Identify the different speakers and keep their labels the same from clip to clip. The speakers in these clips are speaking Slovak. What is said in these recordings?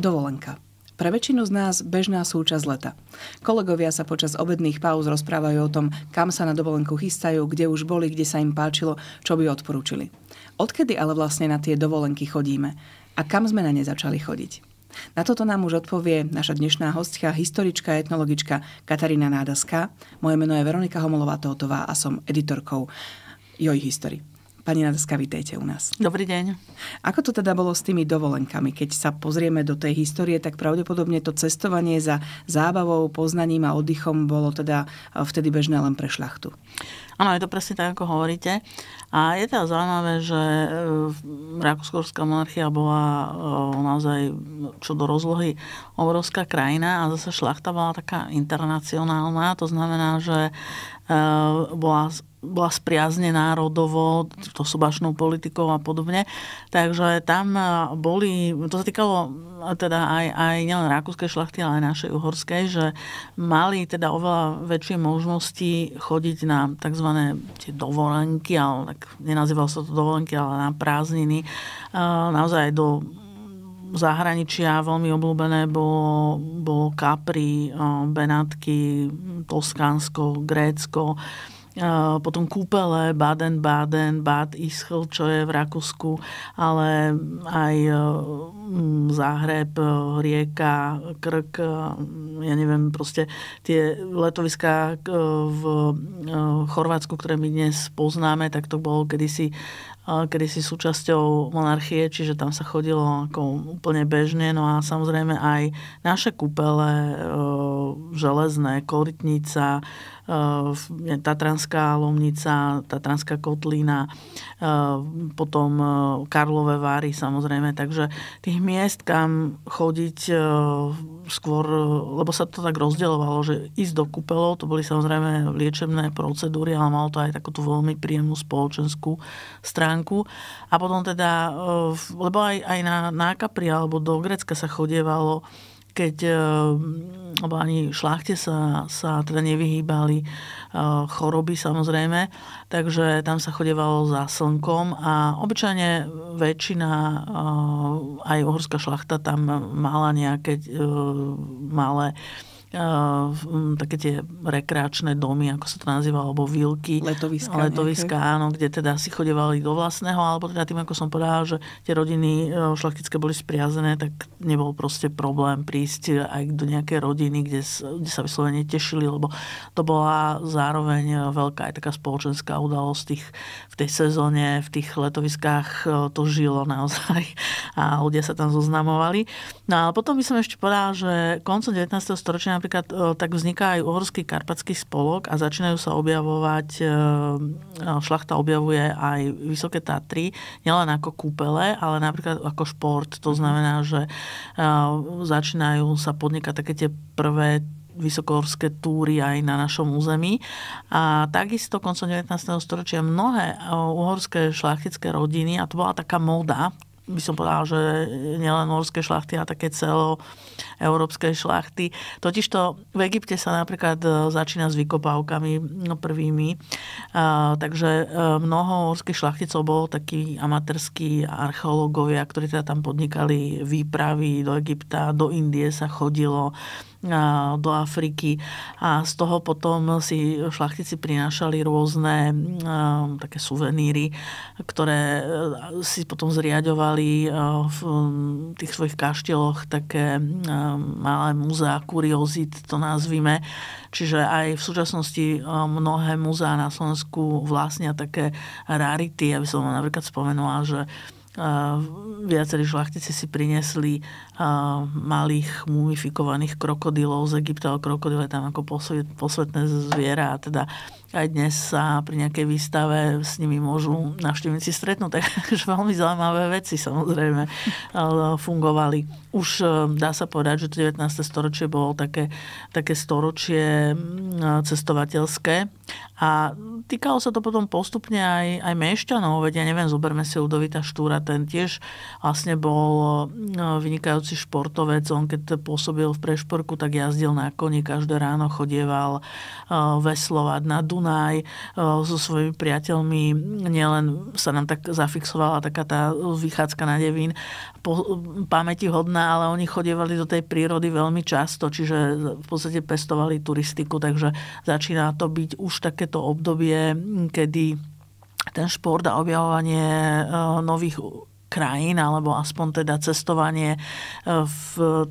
Speaker 1: Dovolenka. Pre väčšinu z nás bežná súčasť leta. Kolegovia sa počas obedných pauz rozprávajú o tom, kam sa na dovolenku chystajú, kde už boli, kde sa im páčilo, čo by odporúčili. Odkedy ale vlastne na tie dovolenky chodíme? A kam sme na ne začali chodiť? Na toto nám už odpovie naša dnešná hostka, historička a etnologička Katarína Nádaská. Moje meno je Veronika Homolová-Tótová a som editorkou Joj History. Pani Nadeska, vítejte u nás. Dobrý deň. Ako to teda bolo s tými dovolenkami? Keď sa pozrieme do tej histórie, tak pravdepodobne to cestovanie za zábavou, poznaním a oddychom bolo teda e, vtedy bežné len pre šlachtu.
Speaker 2: Áno, je to presne tak, ako hovoríte. A je teda zaujímavé, že e, Rakúskorská monarchia bola e, naozaj čo do rozlohy obrovská krajina a zase šlachta bola taká internacionálna. To znamená, že bola bola spriaznená rodovo, to sobašnou politikou a podobne. Takže tam e, boli, to sa týkalo e, teda aj, aj nielen rakúskej šlachty, ale aj našej uhorskej, že mali teda oveľa väčšie možnosti chodiť na tzv. tie dovolenky, ale tak nenazýval sa to dovolenky, ale na prázdniny, e, naozaj do zahraničia veľmi obľúbené bolo, bolo Capri, Benátky, Toskánsko, Grécko, potom kúpele, Baden-Baden, Bad Ischl, čo je v Rakúsku, ale aj e, mm, Záhreb, e, Rieka, Krk, e, ja neviem, proste tie letoviská v Chorvátsku, ktoré my dnes poznáme, tak to bolo kedysi kedysi súčasťou monarchie, čiže tam sa chodilo ako úplne bežne, no a samozrejme aj naše kúpele, železné, koritnica, Eh, Tatranská Lomnica, Tatranská Kotlina, eh, potom eh, Karlové Vary samozrejme. Takže tých miest, kam chodiť skôr, lebo sa to tak rozdielovalo, že ísť do kúpelov, to boli samozrejme liečebné procedúry, ale malo to aj takúto veľmi príjemnú spoločenskú stránku. A potom teda, lebo aj, aj na kapri alebo do Grecka sa chodievalo keď, eh, alebo ani šlachte sa, sa teda nevyhýbali eh, choroby samozrejme, takže tam sa chodevalo za slnkom a obyčajne väčšina, eh, aj uhorská šlachta tam mala nejaké malé Mm, také tie rekreačné domy, ako sa to nazýva, alebo vilky. Letoviska. Letoviska, nejaké. áno, kde teda si chodevali do vlastného, alebo teda tým, ako som povedala, že tie rodiny šlachtické e, boli spriazené, tak nebol proste problém prísť e, aj do nejakej rodiny, kde, kde sa vyslovene tešili, lebo to bola zároveň e, veľká aj taká spoločenská udalosť tých, v tej sezóne, v tých letoviskách to žilo naozaj a ľudia sa tam zoznamovali. No a potom by som ešte povedala, že koncom 19. storočia napríklad e, tak vzniká aj uhorský karpatský spolok a začínajú sa objavovať, e, e, šlachta objavuje aj Vysoké Tatry, nielen ako kúpele, ale napríklad ako šport. To mhm. znamená, že začínajú sa podnikať také tie prvé vysokohorské túry aj na našom území. A takisto koncom 19. storočia mnohé uhorské šlachtické rodiny, a to bola taká moda, by som povedal, že nielen morské šlachty, ale také celo európske šlachty. Totižto v Egypte sa napríklad e, začína s vykopávkami no, prvými, e, takže e, mnoho morských šlachticov bolo takí amatérskí archeológovia, ktorí teda tam podnikali výpravy do Egypta, do Indie sa chodilo, do Afriky a z toho potom si šlachtici prinášali rôzne také suveníry, ktoré e, si potom zriadovali e, v tých svojich kaštieloch také malé múzea, kuriozit to nazvime. Čiže aj v súčasnosti e, mnohé múzea na Slovensku vlastnia také rarity. Ja by som napríklad spomenula, že viacerí šlachtici si priniesli malých mumifikovaných krokodilov z Egypta, ale krokodil je tam ako posvetné zviera a teda aj dnes sa pri nejakej výstave s nimi môžu navštívnici stretnúť. Takže veľmi zaujímavé veci samozrejme fungovali. Už e, dá sa povedať, že to 19. storočie bolo také, také storočie cestovateľské, a týkalo sa to potom postupne aj, aj mešťanov, veď ja neviem, zoberme si Ludovita Štúra, ten tiež vlastne bol no, vynikajúci športovec, on keď pôsobil v Prešporku, tak jazdil na koni, každé ráno chodieval e, veslovať na Dunaj e, so svojimi priateľmi, nielen sa nám tak zafixovala taká tá vychádzka na devín, po, pamäti hodná, ale oni chodievali do tej prírody veľmi často, čiže v podstate pestovali turistiku, takže začína to byť už takéto obdobie, kedy ten šport a objavovanie e, nových krajín, alebo aspoň teda cestovanie e, v,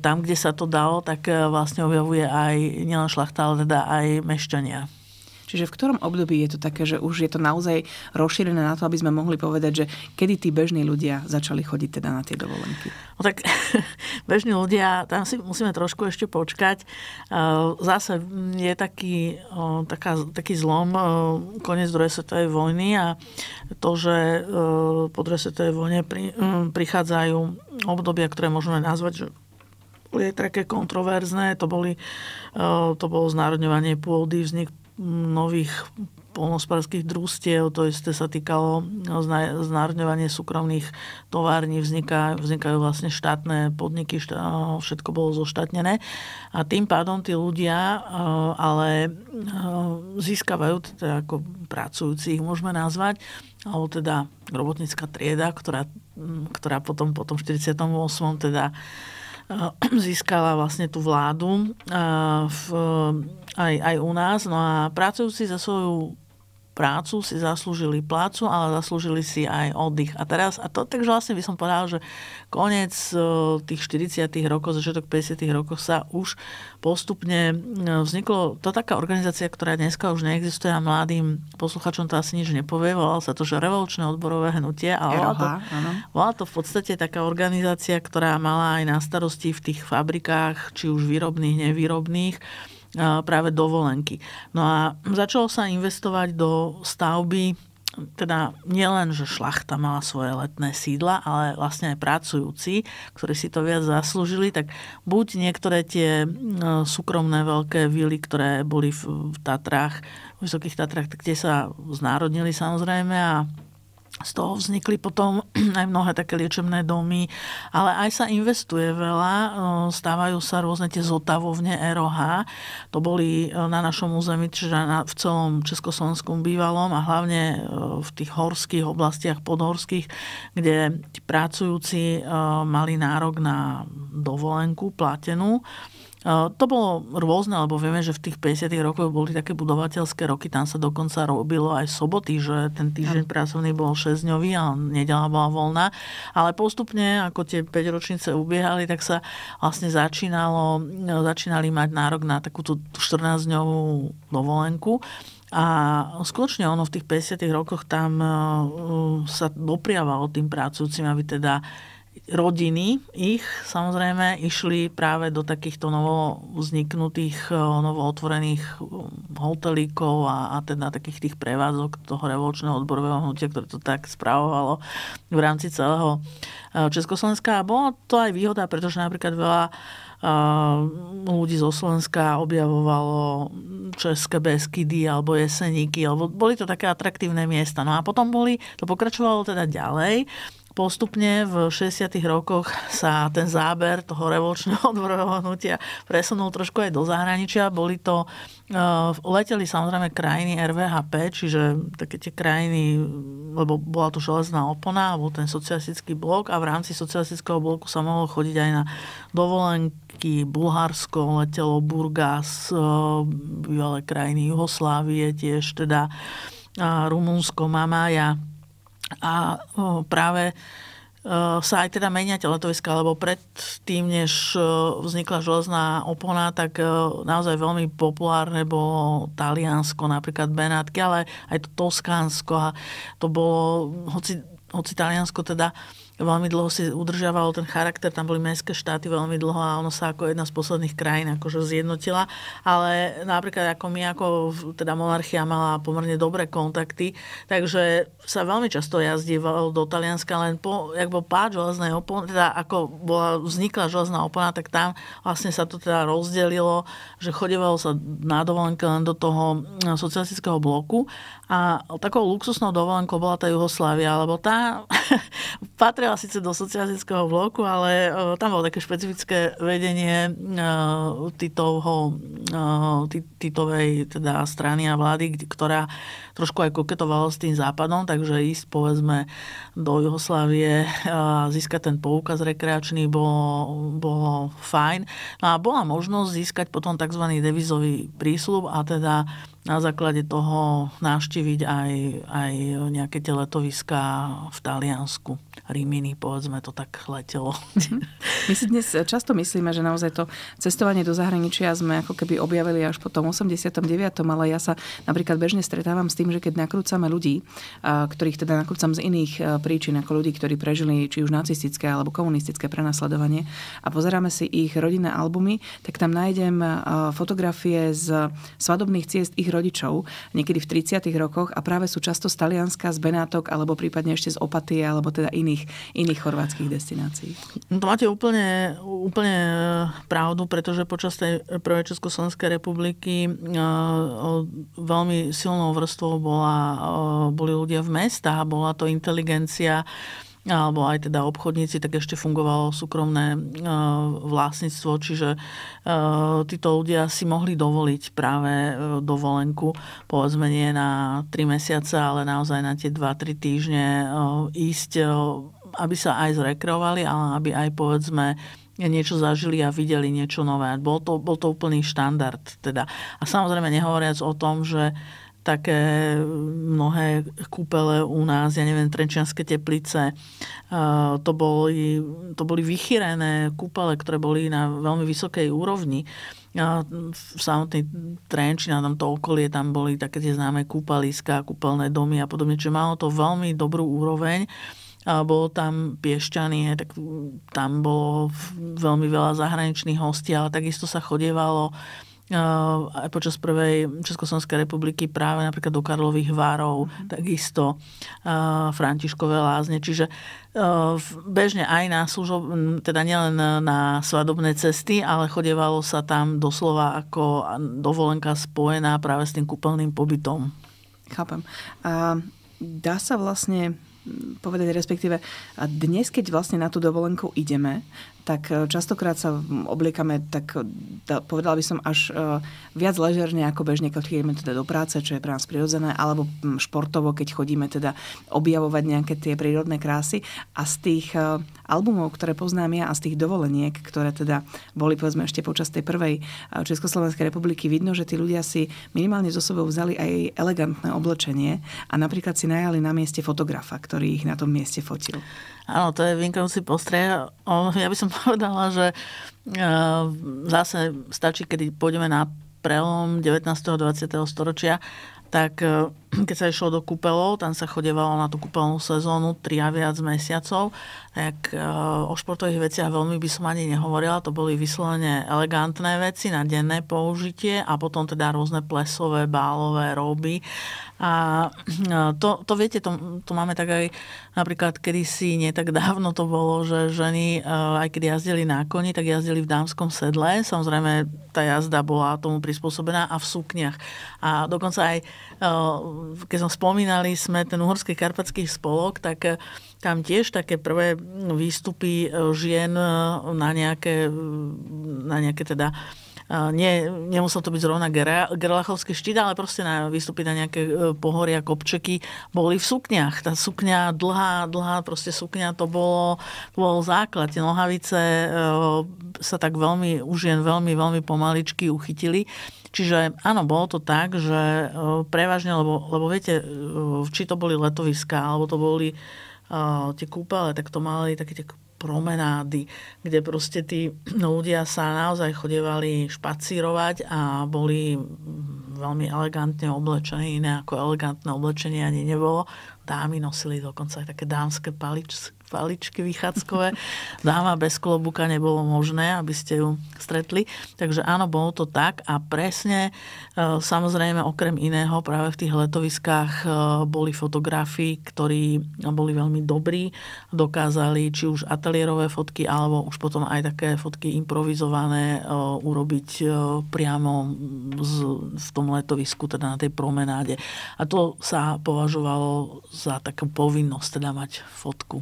Speaker 2: tam, kde
Speaker 1: sa to dalo, tak e, vlastne objavuje aj nielen šlachta, ale teda aj mešťania. Čiže v ktorom období je to také, že už je to naozaj rozšírené na to, aby sme mohli povedať, že kedy tí bežní ľudia začali chodiť teda na tie dovolenky?
Speaker 2: No tak bežní ľudia, tam si musíme trošku ešte počkať. E, zase je taký, e, taká, taký zlom e, koniec druhej svetovej vojny a to, že po druhej svetovej vojne pri, prichádzajú obdobia, ktoré môžeme nazvať, že je také kontroverzné, to, boli, to bolo znárodňovanie pôdy, vznik nových polnospárských družstiev, to isté sa týkalo znárňovanie súkromných tovární, vzniká, vznikajú vlastne štátne podniky, všetko bolo zoštátnené a tým pádom tí ľudia e, ale e, získavajú, teda ako pracujúci ich môžeme nazvať, alebo teda robotnícka trieda, ktorá, ktorá potom, potom v 48. teda získala vlastne tú vládu eh, v, eh, aj, aj u nás. No a pracujúci za svoju prácu, si zaslúžili plácu, ale zaslúžili si aj oddych. A teraz, a to, takže vlastne by som povedal, že koniec e, tých 40 rokov, začiatok 50 rokov sa už postupne e, vzniklo to taká organizácia, ktorá dneska už neexistuje a mladým posluchačom to asi nič nepovie. Volalo sa to, že revolučné odborové hnutie. ale bola to, bola to v podstate taká organizácia, ktorá mala aj na starosti v tých fabrikách, či už výrobných, nevýrobných, práve dovolenky. No a začalo sa investovať do stavby teda nielen, že šlachta mala svoje letné sídla, ale vlastne aj pracujúci, ktorí si to viac zaslúžili, tak buď niektoré tie e, súkromné veľké vily, ktoré boli v Tatrách, v Vysokých Tatrách, tak tie sa znárodnili samozrejme a z toho vznikli potom aj mnohé také liečebné domy, ale aj sa investuje veľa. E, stávajú sa rôzne tie zotavovne ROH. To boli e, na našom území, čiže v celom Československom bývalom a hlavne e, v tých horských oblastiach, podhorských, kde tí pracujúci mali nárok na dovolenku platenú. To bolo rôzne, lebo vieme, že v tých 50. rokoch boli také budovateľské roky, tam sa dokonca robilo aj soboty, že ten týždeň pracovný bol 6-dňový a nedela bola voľná. Ale postupne, ako tie 5 ročnice ubiehali, tak sa vlastne začínalo, začínali mať nárok na takúto 14-dňovú dovolenku. A skutočne ono v tých 50. rokoch tam eh, sa dopriavalo tým pracujúcim, aby teda rodiny ich samozrejme išli práve do takýchto novo vzniknutých, e, novo otvorených um, hotelíkov a, a teda takých tých prevádzok toho revolučného odborového hnutia, ktoré to tak správovalo v rámci celého e, Československa. A bola to aj výhoda, pretože napríklad veľa e, ľudí zo Slovenska objavovalo České Beskydy alebo Jeseníky, alebo boli to také atraktívne miesta. No a potom boli, to pokračovalo teda ďalej postupne v 60. rokoch sa ten záber toho revolučného odborového hnutia presunul trošku aj do zahraničia. Boli to, eh, leteli samozrejme krajiny RVHP, čiže také tie krajiny, lebo bola tu železná opona, bol ten socialistický blok a v rámci socialistického bloku sa mohlo chodiť aj na dovolenky, Bulharsko, letelo Burgas, eh, bývalé krajiny Jugoslávie tiež teda, Rumunsko, Mamaja, a práve e, sa aj teda menia letoviska, lebo predtým, než e, vznikla železná opona, tak e, naozaj veľmi populárne bolo Taliansko, napríklad Benátky, ale aj to Toskánsko a to bolo, hoci, hoci Taliansko teda uh, veľmi dlho si udržiavalo ten charakter, tam boli mestské štáty veľmi dlho a ono sa ako jedna z posledných krajín akože zjednotila, ale napríklad ako my, ako teda monarchia mala pomerne dobré kontakty, takže sa veľmi často jazdí do Talianska, len po, jak bol pád železnej opony, teda ako bola, vznikla železná opona, tak tam vlastne sa to teda rozdelilo, že chodevalo sa na dovolenke len do toho mm, socialistického bloku a takou luxusnou dovolenkou bola tá Juhoslávia, lebo tá patrila síce do socialistického bloku, ale uh, tam bolo také špecifické vedenie uh, Titovho, uh, Titovej teda strany a vlády, ktorá trošku aj koketovala s tým západom, takže ísť povedzme do Juhoslávie a získať ten poukaz rekreačný bolo, bolo fajn. No a bola možnosť získať potom tzv. devizový prísľub a teda na základe toho navštíviť aj, aj nejaké tie letoviská v Taliansku. Rimini, povedzme, to tak letelo. Mhm.
Speaker 1: My si dnes eh, často myslíme, že naozaj to cestovanie do zahraničia sme ako keby objavili až po tom 89., ale ja sa napríklad bežne stretávam s tým, že keď nakrúcame ľudí, eh, ktorých teda nakrúcam z iných eh, príčin, ako ľudí, ktorí prežili či už nacistické alebo komunistické prenasledovanie a pozeráme si ich rodinné albumy, tak tam nájdem fotografie z svadobných ciest ich rodičov, niekedy v 30. rokoch a práve sú často z Talianska, z Benátok alebo prípadne ešte z Opatie alebo teda iných iných, iných chorvátskych destinácií.
Speaker 2: To no, máte úplne, úplne e, pravdu, pretože počas tej prvej Československej republiky e, veľmi silnou vrstvou bola, e, boli ľudia v mestách, bola to inteligencia, alebo aj teda obchodníci, tak ešte fungovalo súkromné eh, vlastníctvo, čiže eh, títo ľudia si mohli dovoliť práve eh, dovolenku, povedzme nie na 3 mesiace, ale naozaj na tie 2-3 týždne ísť, aby sa aj zrekreovali, ale aby aj povedzme niečo zažili a videli niečo nové. Bol to, bol to úplný štandard. Teda. A samozrejme nehovoriac o tom, že také mnohé kúpele u nás, ja neviem, Trenčianske teplice, e, to boli, to boli vychyrené kúpele, ktoré boli na veľmi vysokej úrovni. V e, samotnej Trenči, na tomto okolie, tam boli také tie známe kúpaliska, kúpeľné domy a podobne, čiže malo to veľmi dobrú úroveň a bolo tam Piešťanie, tak tam bolo veľmi veľa zahraničných hostí, ale takisto sa chodievalo aj počas prvej Československej republiky práve napríklad do Karlových várov, mm-hmm. takisto Františkové lázne. Čiže bežne aj na služob, teda nielen na svadobné cesty, ale chodevalo sa tam doslova ako dovolenka spojená práve s tým kúpeľným pobytom.
Speaker 1: Chápem. A dá sa vlastne povedať, respektíve a dnes, keď vlastne na tú dovolenku ideme, tak e, častokrát sa obliekame tak, e, da, povedala by som, až e, viac ležerne ako bežne, keď chodíme teda do práce, čo je pre nás prirodzené, alebo športovo, keď chodíme teda objavovať nejaké tie prírodné krásy. A z tých albumov, ktoré poznám ja a z tých dovoleniek, ktoré teda boli povedzme ešte počas tej prvej Československej republiky, vidno, že tí ľudia si minimálne zo sebou vzali aj elegantné oblečenie a napríklad si najali na mieste fotografa, ktorý ich na tom mieste fotil. Áno, to je vynikajúci postreh. Ja by som povedala, že e,
Speaker 2: zase stačí, keď pôjdeme na prelom 19. a 20. storočia, tak e, keď sa išlo do kúpelov, tam sa chodevalo na tú kúpeľnú sezónu 3 a viac mesiacov, tak e, o športových veciach veľmi by som ani nehovorila, to boli vyslovene elegantné veci na denné použitie a potom teda rôzne plesové, bálové roby. A e, to, to viete, to, to máme tak aj napríklad kedysi, nie tak dávno to bolo, že ženy, e, aj keď jazdili na koni, tak jazdili v dámskom sedle. Samozrejme, tá jazda bola tomu prispôsobená a v sukniach. A dokonca aj keď som spomínali sme ten uhorský karpatský spolok, tak eh, tam tiež také prvé hm, výstupy eh, žien eh, na nejaké, hm, na nejaké teda nie, nemusel to byť zrovna Gerlachovský štít, ale proste na výstupy na nejaké pohoria, kopčeky boli v sukniach. Tá sukňa dlhá, dlhá proste sukňa, to bolo, to bolo základ. Tie nohavice sa tak veľmi, už jen veľmi, veľmi pomaličky uchytili. Čiže áno, bolo to tak, že e, prevažne, lebo, lebo viete, e, či to boli letoviska, alebo to boli uh, tie kúpele, tak to mali také tie promenády, kde proste tí ľudia sa naozaj chodevali špacírovať a boli mm, veľmi elegantne oblečení, iné ako elegantné oblečenie ani nebolo. Dámy nosili dokonca aj také dámske paličky paličky vychádzkové. Dáma bez klobúka nebolo možné, aby ste ju stretli. Takže áno, bolo to tak a presne, e, samozrejme okrem iného, práve v tých letoviskách e, boli fotografi, ktorí boli veľmi dobrí, dokázali či už ateliérové fotky, alebo už potom aj také fotky improvizované e, urobiť priamo z, v tom letovisku, teda na tej promenáde. A to sa považovalo za takú povinnosť, teda mať fotku.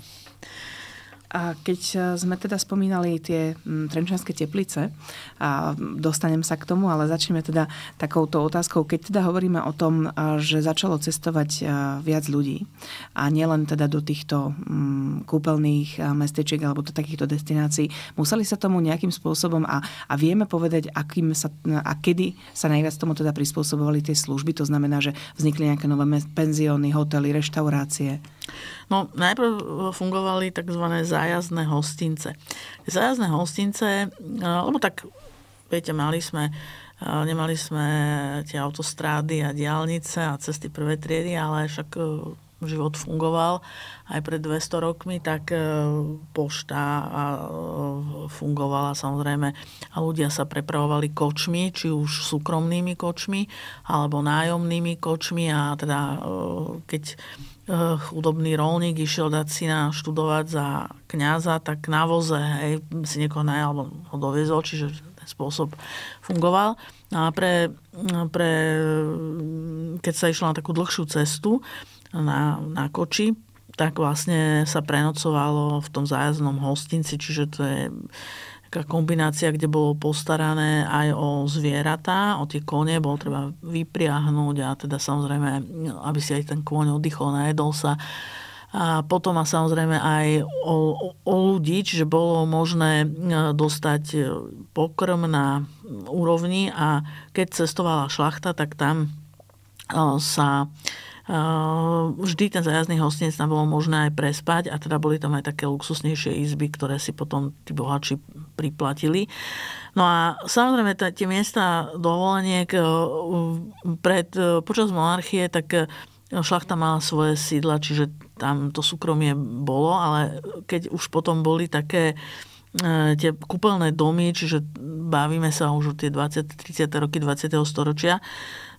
Speaker 1: A keď e, sme teda spomínali tie mm, trenčanské teplice, a dostanem sa k tomu, ale začneme teda takouto otázkou. Keď teda hovoríme o tom, e, že začalo cestovať e, viac ľudí a nielen teda do týchto mm, kúpeľných mestečiek alebo do takýchto destinácií, museli sa tomu nejakým spôsobom a, a vieme povedať, akým sa, a kedy sa najviac tomu teda prispôsobovali tie služby, to znamená, že vznikli nejaké nové penzióny, hotely, reštaurácie.
Speaker 2: No najprv fungovali tzv zájazdné hostince. Zájazdné hostince, e, lebo tak, viete, mali sme e, Nemali sme tie autostrády a diálnice a cesty prvé triedy, ale však e, život fungoval aj pred 200 rokmi, tak e, pošta e, fungovala samozrejme a ľudia sa prepravovali kočmi, či už súkromnými kočmi alebo nájomnými kočmi a teda e, keď chudobný rolník išiel dať syna študovať za kňaza, tak na voze hej, si niekoho najal, alebo ho doviezol, čiže ten spôsob fungoval. No a pre, pre, keď sa išlo na takú dlhšiu cestu, na, na koči, tak vlastne sa prenocovalo v tom zájazdnom hostinci, čiže to je taká kombinácia, kde bolo postarané aj o zvieratá, o tie kone, bolo treba vypriahnuť a teda samozrejme, aby si aj ten kôň oddychol, najedol sa. A potom a samozrejme aj o, o, o ľudí, čiže bolo možné e, dostať pokrm na úrovni a keď cestovala šlachta, tak tam e, sa Eh, vždy ten zájazdný hostinec tam bolo možné aj prespať a teda boli tam aj také luxusnejšie izby, ktoré si potom tí bohači priplatili. No a samozrejme tá, tie miesta dovoleniek eh, pred, eh, počas monarchie, tak Šlachta mala svoje sídla, čiže tam to súkromie bolo, ale keď už potom boli také tie kúpeľné domy, čiže bavíme sa už o tie 20, 30. roky 20. storočia,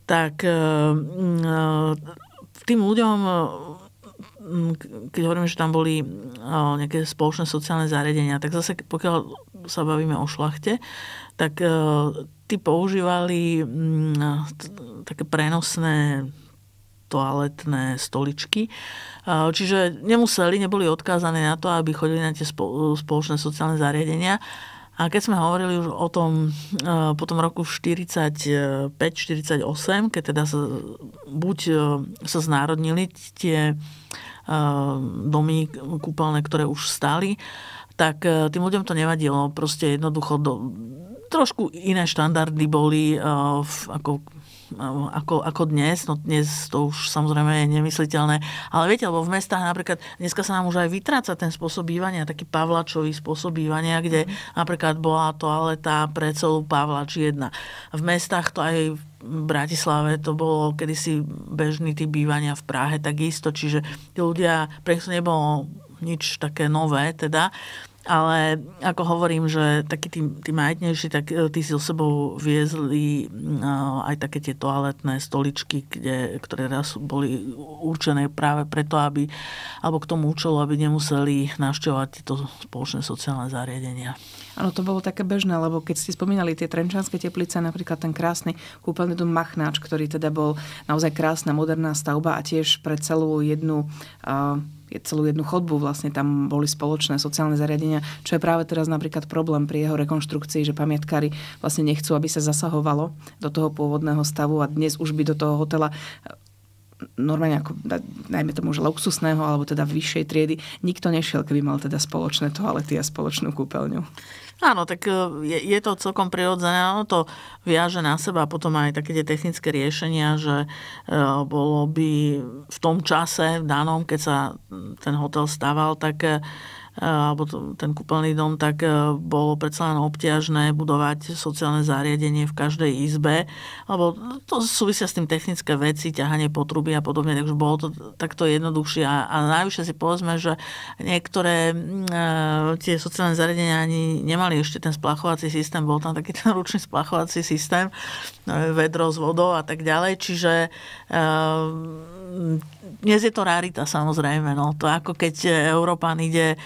Speaker 2: tak tým ľuďom eh, keď hovorím, že tam boli eh, nejaké spoločné sociálne zariadenia, tak zase pokiaľ sa bavíme o šlachte, tak eh, tí používali mm, také prenosné toaletné stoličky. Čiže nemuseli, neboli odkázané na to, aby chodili na tie spoločné sociálne zariadenia a keď sme hovorili už o tom e, po tom roku 45-48, keď teda sa, buď e, sa znárodnili tie e, domy kúpeľné, ktoré už stali, tak tým ľuďom to nevadilo. Proste jednoducho do, trošku iné štandardy boli, ako ako, ako dnes. No dnes to už samozrejme je nemysliteľné. Ale viete, lebo v mestách napríklad, dneska sa nám už aj vytráca ten spôsob bývania, taký Pavlačový spôsob bývania, kde mm. napríklad bola toaleta pre celú Pavlač jedna. V mestách to aj v Bratislave to bolo kedysi bežný typ bývania v Prahe takisto, čiže tí ľudia, pre nebolo nič také nové, teda ale ako hovorím, že takí tí, tí majetnejší, tak e, tí si so sebou viezli mm, e, aj také tie toaletné stoličky, kde, ktoré raz boli určené práve preto, aby, alebo k tomu účelu, aby nemuseli navštevovať tieto spoločné sociálne zariadenia.
Speaker 1: Áno, to bolo také bežné, lebo keď ste spomínali tie trenčanské teplice, napríklad ten krásny kúpeľný dom Machnáč, ktorý teda bol naozaj krásna moderná stavba a tiež pre celú jednu uh, celú jednu chodbu, vlastne tam boli spoločné sociálne zariadenia, čo je práve teraz napríklad problém pri jeho rekonštrukcii, že pamiatkári vlastne nechcú, aby sa zasahovalo do toho pôvodného stavu a dnes už by do toho hotela normálne ako, najmä tomu, že luxusného alebo teda vyššej triedy, nikto nešiel, keby mal teda spoločné toalety a spoločnú kúpeľňu.
Speaker 2: Áno, tak e, je, je to celkom prirodzené. Ono to viaže na seba a potom aj také tie technické riešenia, že e, bolo by v tom čase, v danom, keď sa ten hotel stával, tak e, alebo ten kúpeľný dom, tak e, bolo predsa len obťažné budovať sociálne zariadenie v každej izbe, lebo to súvisia s tým technické veci, ťahanie potruby a podobne, takže bolo to takto jednoduchšie. A, a najvyššie si povedzme, že niektoré e, tie sociálne zariadenia ani nemali ešte ten splachovací systém, bol tam taký ten ručný splachovací systém, e, vedro s vodou a tak ďalej, čiže e, dnes je to rarita samozrejme. No. To ako keď e, Európan ide e,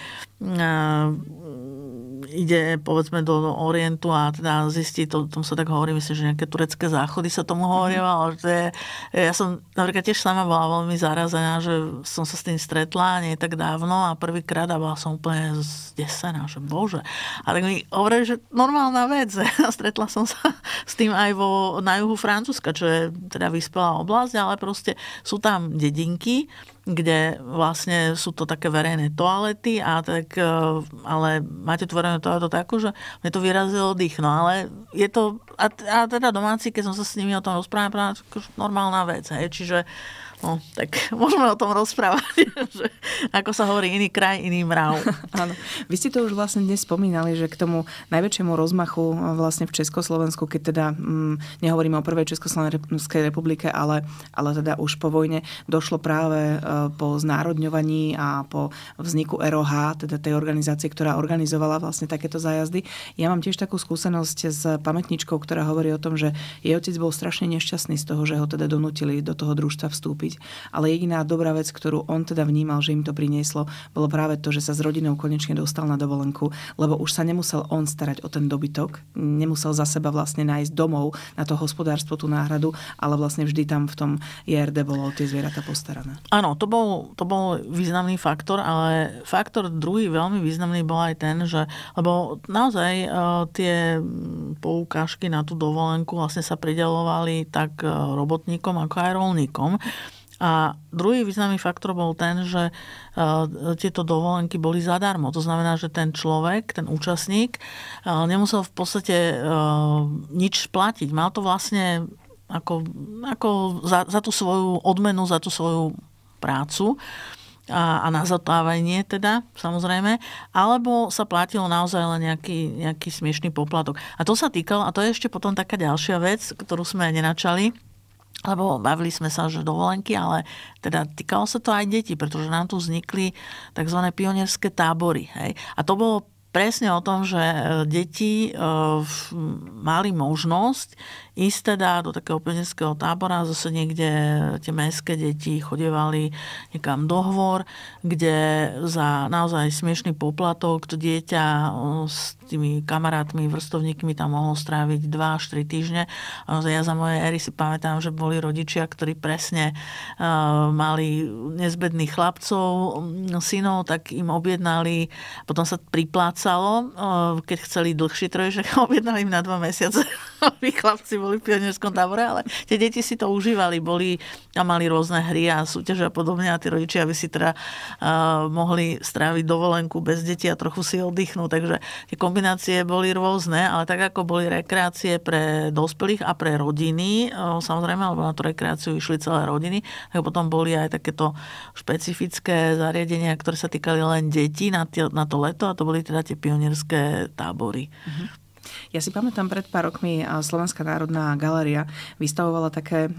Speaker 2: ide povedzme do Orientu a teda zistí, to, tom sa tak hovorí, myslím, že nejaké turecké záchody sa tomu mhm. hovorí, ale to je, ja som napríklad tiež sama bola veľmi zarazená, že som sa s tým stretla nie tak dávno a prvýkrát a bola som úplne zdesená, že bože. A tak mi hovorí, že normálna vec. A stretla som sa s tým aj vo, na juhu Francúzska, čo je teda vyspelá oblasť, ale proste sú tam dedinky, kde vlastne sú to také verejné toalety, a tak, e, ale máte tvorené toaleto takú, že mne to vyrazilo dých, no ale je to, a, a teda domáci, keď som sa s nimi o tom rozprával, normálna vec, hej, čiže No, tak môžeme o tom rozprávať, že ako sa hovorí, iný kraj, iný
Speaker 1: mrav. Áno. Vy ste to už vlastne dnes spomínali, že k tomu najväčšiemu rozmachu e, vlastne v Československu, keď teda, m, mm, nehovoríme o prvej Československej republike, ale, ale teda už po vojne, došlo práve e, po znárodňovaní a po vzniku ROH, teda tej organizácie, ktorá organizovala vlastne takéto zájazdy. Ja mám tiež takú skúsenosť s pamätničkou, ktorá hovorí o tom, že jej otec bol strašne nešťastný z toho, že ho teda donútili do toho družstva vstúpiť ale jediná dobrá vec, ktorú on teda vnímal, že im to prinieslo, bolo práve to, že sa s rodinou konečne dostal na dovolenku, lebo už sa nemusel on starať o ten dobytok, nemusel za seba vlastne nájsť domov na to hospodárstvo, tú náhradu, ale vlastne vždy tam v tom JRD bolo tie zvieratá postarané.
Speaker 2: Áno, to bol, to bol významný faktor, ale faktor druhý veľmi významný bol aj ten, že lebo naozaj e, tie poukážky na tú dovolenku vlastne sa pridelovali tak e, robotníkom ako aj rolníkom. A druhý významný faktor bol ten, že e, tieto dovolenky boli zadarmo. To znamená, že ten človek, ten účastník, e, nemusel v podstate e, nič platiť. Mal to vlastne ako, ako za, za tú svoju odmenu, za tú svoju prácu a, a na zatávanie teda, samozrejme, alebo sa platilo naozaj len nejaký, nejaký smiešný poplatok. A to sa týkalo, a to je ešte potom taká ďalšia vec, ktorú sme nenačali, lebo bavili sme sa že dovolenky, ale teda týkalo sa to aj deti, pretože nám tu vznikli tzv. pionierské tábory. Hej? A to bolo presne o tom, že e, deti e, mali možnosť ísť teda do takého pionierskeho tábora, zase niekde tie mestské deti chodievali niekam do hvor, kde za naozaj smiešný poplatok to dieťa s tými kamarátmi, vrstovníkmi tam mohol stráviť 2 3 týždne. ja za moje éry si pamätám, že boli rodičia, ktorí presne e, mali nezbedných chlapcov, synov, tak im objednali, potom sa priplácalo, e, keď chceli dlhší že objednali im na dva mesiace aby chlapci boli v pionierskom tábore, ale tie deti si to užívali, boli a mali rôzne hry a súťaže a podobne a tí rodičia by si teda uh, mohli stráviť dovolenku bez detí a trochu si oddychnúť, takže tie kombinácie boli rôzne, ale tak ako boli rekreácie pre dospelých a pre rodiny, uh, samozrejme, lebo na tú rekreáciu išli celé rodiny, tak potom boli aj takéto špecifické zariadenia, ktoré sa týkali len detí na, tie, na to leto a to boli teda tie pionierské tábory. Mm-hmm.
Speaker 1: Ja si pamätám, pred pár rokmi Slovenská národná galéria vystavovala také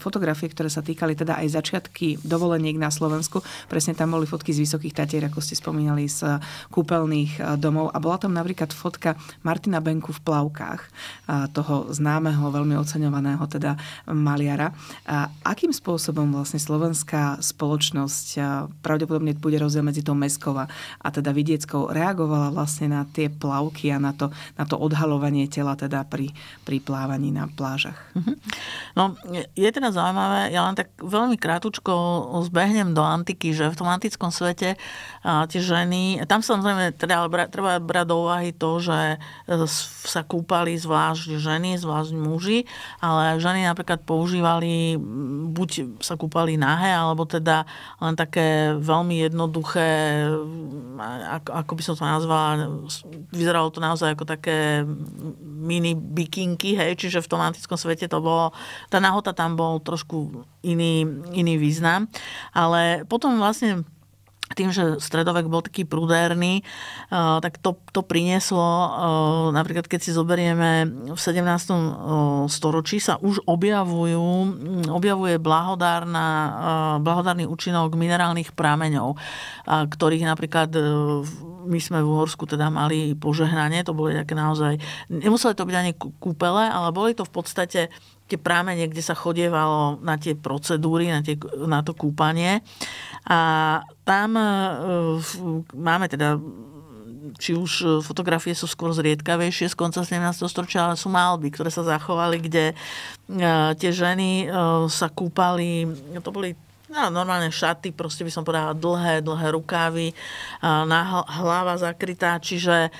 Speaker 1: fotografie, ktoré sa týkali teda aj začiatky dovoleniek na Slovensku. Presne tam boli fotky z Vysokých Tatier, ako ste spomínali, z kúpeľných domov. A bola tam napríklad fotka Martina Benku v plavkách, toho známeho, veľmi oceňovaného teda maliara. A akým spôsobom vlastne slovenská spoločnosť pravdepodobne bude rozdiel medzi tou meskou a teda vidieckou reagovala vlastne na tie plavky a na to, na to odhalovanie tela teda pri, pri plávaní na plážach. Mhm.
Speaker 2: No, je teda zaujímavé, ja len tak veľmi krátko zbehnem do antiky, že v tom antickom svete tie ženy, tam samozrejme teda, bra, treba brať do úvahy to, že e, sa kúpali zvlášť ženy, zvlášť muži, ale ženy napríklad používali, buď sa kúpali nahé, alebo teda len také veľmi jednoduché, ako, ako by som to nazvala, vyzeralo to naozaj ako také Mm, mini bikinky, hej, čiže v tom antickom svete to bolo, tá nahota tam bol trošku iný, iný význam. Ale potom vlastne tým, že stredovek bol taký prudérny, eh, tak to, to prinieslo, eh, napríklad keď si zoberieme, v 17. Eh, storočí sa už objavujú, mm, objavuje blahodárna, blahodárny účinok minerálnych prameňov, ktorých napríklad my sme v Uhorsku teda mali požehnanie, to boli také naozaj, nemuseli to byť ani kúpele, ale boli to v podstate tie prámene, kde sa chodievalo na tie procedúry, na, tie, na to kúpanie. A tam e, máme teda či už e, fotografie sú skôr zriedkavejšie z konca 17. storočia, ale sú malby, ktoré sa zachovali, kde e, tie ženy sa kúpali, to boli No, normálne šaty, proste by som povedala dlhé, dlhé rukávy, na hlava zakrytá, čiže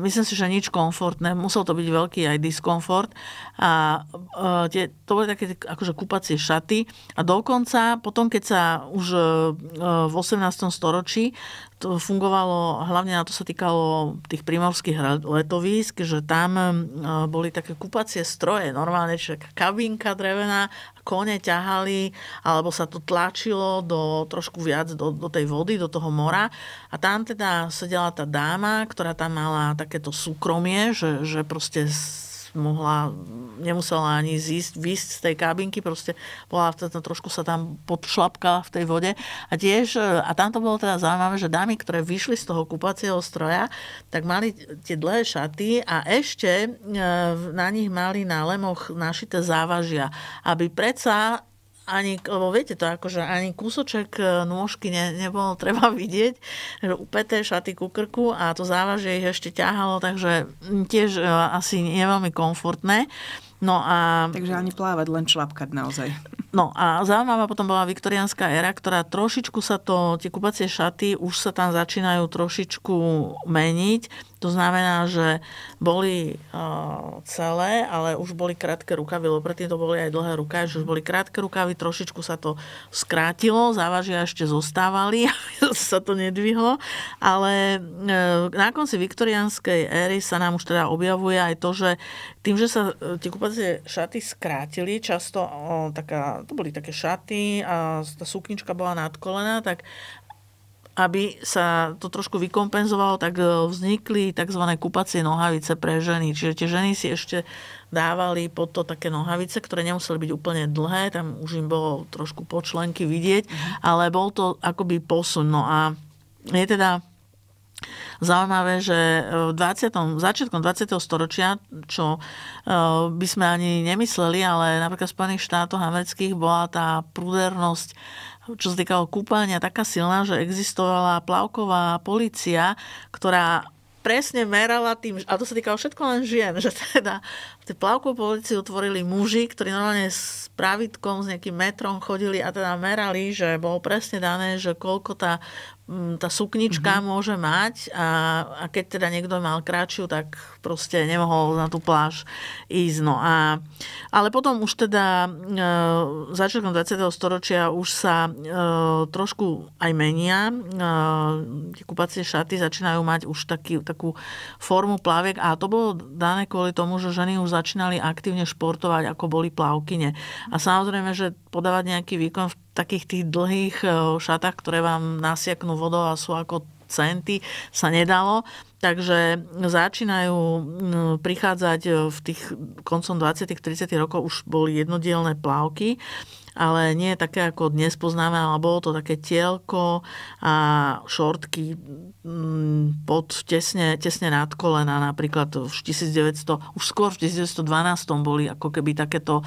Speaker 2: myslím si, že nič komfortné. Musel to byť veľký aj diskomfort, a e, tie, to boli také akože kúpacie šaty. A dokonca, potom keď sa už e, v 18. storočí to fungovalo, hlavne na to sa týkalo tých primorských letovísk, že tam e, boli také kúpacie stroje, normálne čiže kabinka drevená, kone ťahali, alebo sa to tlačilo do, trošku viac do, do tej vody, do toho mora. A tam teda sedela tá dáma, ktorá tam mala takéto súkromie, že, že proste mohla, nemusela ani zísť, výsť z tej kabinky, proste bola trošku sa tam podšlapkala v tej vode. A tiež, e, a tam to bolo teda zaujímavé, že dámy, ktoré vyšli z toho kupacieho stroja, tak mali tie dlhé šaty a ešte e, na nich mali na lemoch našité závažia, aby predsa ani, lebo viete to, akože ani kúsoček e, nôžky ne, nebolo treba vidieť, že upeté šaty ku krku a to závažie ich ešte ťahalo, takže tiež e, asi nie veľmi komfortné. No a... Takže ani plávať, len šlapkať naozaj. No a zaujímavá potom bola viktoriánska éra, ktorá trošičku sa to, tie kupacie šaty už sa tam začínajú trošičku meniť. To znamená, že boli uh, celé, ale už boli krátke rukavy, lebo predtým to boli aj dlhé rukavy, že už boli krátke rukavy, trošičku sa to skrátilo, závažia ešte zostávali, sa to nedvihlo, ale uh, na konci viktoriánskej éry sa nám už teda objavuje aj to, že tým, že sa e, tie kúpacie šaty skrátili, často o, taká, to boli také šaty a tá suknička bola nadkolená, tak aby sa to trošku vykompenzovalo, tak e, vznikli tzv. kupacie nohavice pre ženy. Čiže tie ženy si ešte dávali pod to také nohavice, ktoré nemuseli byť úplne dlhé, tam už im bolo trošku počlenky vidieť, mhm. ale bol to akoby posun. No a je teda Zaujímavé, že e, v 20, začiatkom 20. storočia, čo e, by sme ani nemysleli, ale napríklad v Spojených štátoch amerických bola tá prúdernosť čo sa týkalo kúpania, taká silná, že existovala plavková policia, ktorá presne merala tým, a to sa týkalo všetko len žien, že teda tie plavkové policie tvorili muži, ktorí normálne s právitkom, s nejakým metrom chodili a teda merali, že bolo presne dané, že koľko tá Mm, tá suknička mm-hmm. môže mať a, a keď teda niekto mal kráčiu, tak proste nemohol na tú pláž ísť. No a, ale potom už teda e, začiatkom 20. storočia už sa e, trošku aj menia. E, tie kupacie šaty začínajú mať už taký, takú formu plavek a to bolo dané kvôli tomu, že ženy už začínali aktívne športovať, ako boli plavkyne. A samozrejme, že podávať nejaký výkon v takých tých dlhých e, šatách, ktoré vám nasiaknú vodou a sú ako centy, sa nedalo. Takže začínajú prichádzať e, v tých koncom 20 30 rokov už boli jednodielne plávky, ale nie také ako dnes poznáme, ale bolo to také tielko a šortky pod tesne, tesne nad kolena, napríklad v 1900, už skôr v 1912 boli ako keby takéto uh,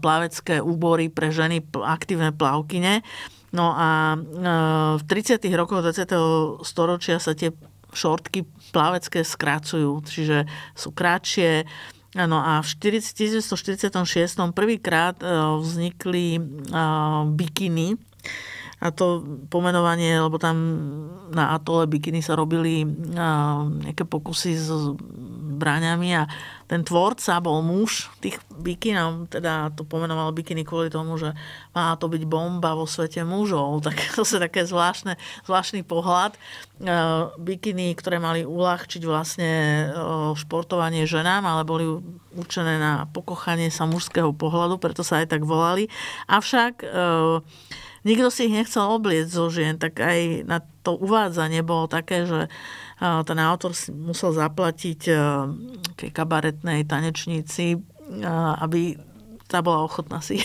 Speaker 2: plavecké úbory pre ženy, aktívne plavkyne. No a e, v 30. rokoch 20. storočia sa tie šortky plavecké skracujú, čiže sú kratšie. No a v 1946 prvýkrát e, vznikli e, bikiny, a to pomenovanie, lebo tam na atole bikiny sa robili nejaké pokusy s bráňami a ten tvorca bol muž tých bikín a teda to pomenoval bikiny kvôli tomu, že má to byť bomba vo svete mužov. Tak to sa také zvláštne, zvláštny pohľad. Bikiny, ktoré mali uľahčiť vlastne e, športovanie ženám, ale boli určené na pokochanie sa mužského pohľadu, preto sa aj tak volali. Avšak e, nikto si ich nechcel oblieť zo žien, tak aj na to uvádzanie bolo také, že ten autor si musel zaplatiť tej kabaretnej tanečníci, aby tá bola ochotná si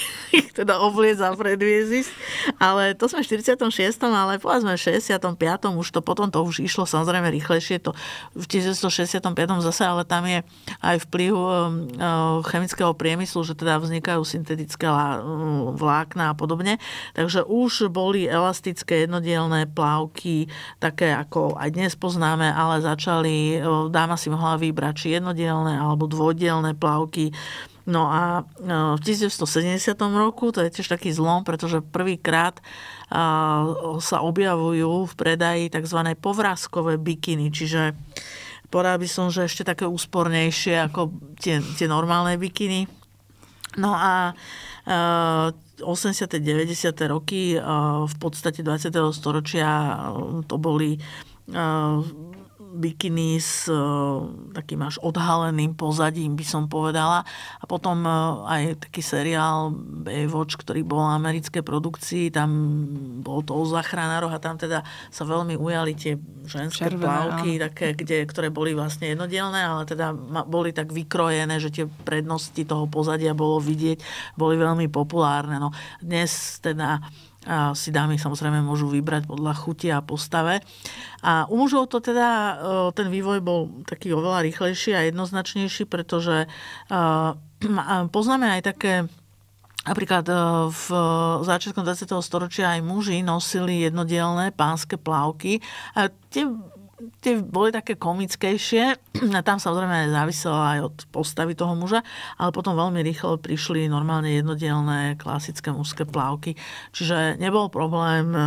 Speaker 2: teda obliec a predviezísť. Ale to sme v 46. ale povedzme v 65. už to potom to už išlo samozrejme rýchlejšie. To v 1965. zase, ale tam je aj vplyv um, uh, chemického priemyslu, že teda vznikajú syntetické um, vlákna a podobne. Takže už boli elastické jednodielne plávky, také ako aj dnes poznáme, ale začali, uh, dáma si mohla vybrať či jednodielne alebo dvojdielne plávky No a e, v 1970 roku to je tiež taký zlom, pretože prvýkrát sa objavujú v predaji tzv. povrázkové bikiny, čiže povedal by som, že ešte také úspornejšie ako tie, tie normálne bikiny. No a 80. E, 90. roky e, v podstate 20. storočia to boli bikiny s e, takým až odhaleným pozadím, by som povedala. A potom e, aj taký seriál Baywatch, ktorý bol v americké produkcii, tam bol to o zachránároch a tam teda sa veľmi ujali tie ženské Červené, plavky, také, kde, ktoré boli vlastne jednodielne, ale teda boli tak vykrojené, že tie prednosti toho pozadia bolo vidieť, boli veľmi populárne. No, dnes teda a si dámy samozrejme môžu vybrať podľa chuti a postave. A u mužov to teda, e, ten vývoj bol taký oveľa rýchlejší a jednoznačnejší, pretože e, poznáme aj také Napríklad e, v začiatkom 20. storočia aj muži nosili jednodielne pánske plávky a tie tie boli také komickejšie. A tam samozrejme záviselo aj od postavy toho muža, ale potom veľmi rýchlo prišli normálne jednodielne klasické mužské plávky. Čiže nebol problém e,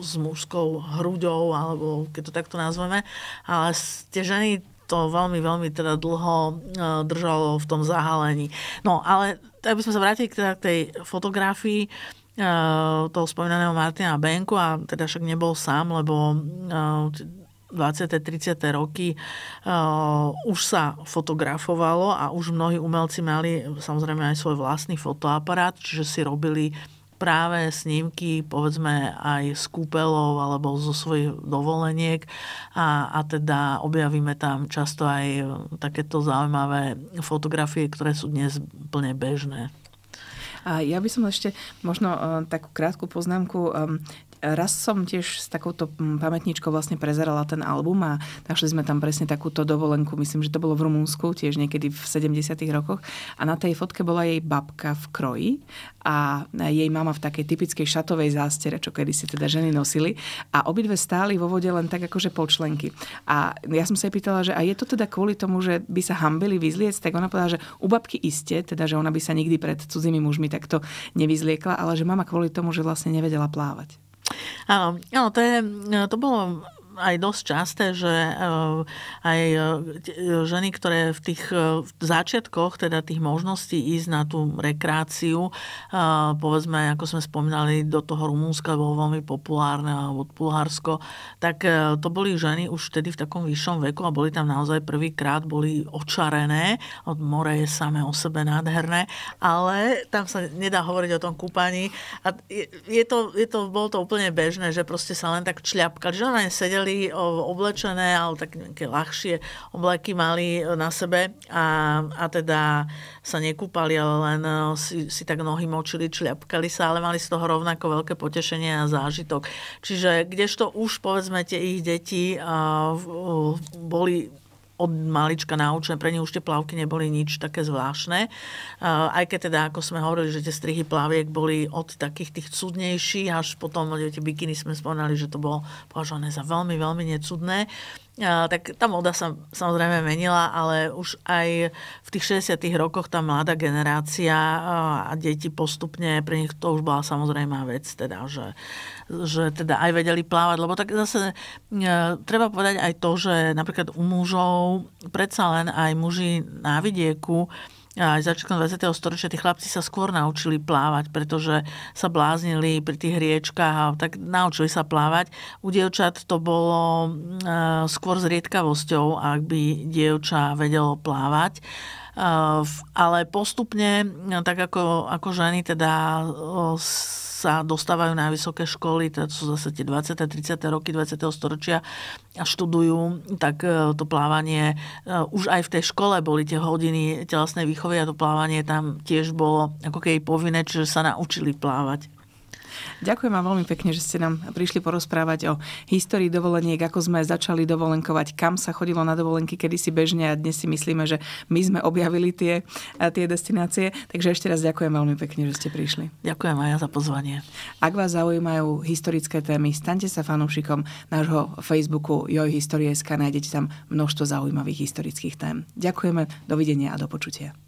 Speaker 2: s mužskou hruďou, alebo keď to takto nazveme, ale tie ženy to veľmi, veľmi teda dlho e, držalo v tom zahalení. No, ale by sme sa vrátili k teda tej fotografii, e, toho spomínaného Martina Benku a teda však nebol sám, lebo 20. 30. roky uh, už sa fotografovalo a už mnohí umelci mali samozrejme aj svoj vlastný fotoaparát, čiže si robili práve snímky, povedzme aj z kúpelov alebo zo svojich dovoleniek a, a teda objavíme tam často aj takéto zaujímavé fotografie, ktoré sú dnes plne bežné. A ja by som ešte možno
Speaker 1: eh, takú krátku poznámku. Raz som tiež s takouto mm, pamätničkou vlastne prezerala ten album a našli sme tam presne takúto dovolenku, myslím, že to bolo v Rumúnsku, tiež niekedy v 70 rokoch. A na tej fotke bola jej babka v kroji a jej mama v takej typickej šatovej zástere, čo kedy si teda ženy nosili. A obidve stáli vo vode len tak akože počlenky. A ja som sa jej pýtala, že a je to teda kvôli tomu, že by sa hambili vyzliec, tak ona povedala, že u babky iste, teda že ona by sa nikdy pred cudzími mužmi takto nevyzliekla, ale že mama kvôli tomu, že vlastne nevedela plávať.
Speaker 2: Áno, áno to, je, to bolo aj dosť časté, že eh, aj eh, ženy, ktoré v tých eh, začiatkoch, teda tých možností ísť na tú rekreáciu, povedzme, ako sme spomínali, do toho Rumúnska bolo veľmi populárne, alebo Bulharsko, tak to boli ženy už vtedy v takom vyššom veku a boli tam naozaj prvýkrát, boli očarené, od more je samé o sebe nádherné, ale tam sa nedá hovoriť o tom kúpaní a je, je to, je to, bolo to úplne bežné, že proste sa len tak čľapkali, že len sedeli mali oblečené, ale tak nejaké ľahšie obleky mali na sebe a, a teda sa nekúpali, ale len e, si, si tak nohy močili, čliapkali sa, ale mali z toho rovnako veľké potešenie a zážitok. Čiže kdežto už povedzme tie ich deti uh, boli od malička naučené, pre ne už tie plavky neboli nič také zvláštne. Aj keď teda, ako sme hovorili, že tie strihy plaviek boli od takých tých cudnejších, až potom tie bikiny sme spomínali, že to bolo považované za veľmi, veľmi necudné. A, tak tá moda sa samozrejme menila, ale už aj v tých 60 rokoch tá mladá generácia a deti postupne, pre nich to už bola samozrejmá vec, teda, že, že teda aj vedeli plávať, lebo tak zase e, treba povedať aj to, že napríklad u mužov predsa len aj muži na vidieku a aj začiatkom 20. storočia tí chlapci sa skôr naučili plávať, pretože sa bláznili pri tých riečkách a tak naučili sa plávať. U dievčat to bolo eh, skôr s riedkavosťou, ak by dievča vedelo plávať. Ehm, ale postupne, eh, tak ako, ako ženy teda sa dostávajú na vysoké školy, teda to sú zase tie 20. 30. roky 20. storočia a študujú, tak eh, to plávanie eh, už aj v tej škole boli tie hodiny telesnej
Speaker 1: výchovy a to plávanie tam tiež bolo ako keby povinné, čiže sa naučili plávať. Ďakujem vám veľmi pekne, že ste nám prišli porozprávať o histórii dovoleniek, ako sme začali dovolenkovať, kam sa chodilo na dovolenky kedysi bežne a dnes si myslíme, že my sme objavili tie, tie destinácie. Takže ešte raz ďakujem veľmi pekne, že ste prišli. Ďakujem aj ja za pozvanie. Ak vás zaujímajú historické témy, staňte sa fanúšikom nášho Facebooku Joj SK nájdete tam množstvo zaujímavých historických tém. Ďakujeme, dovidenia a do počutia.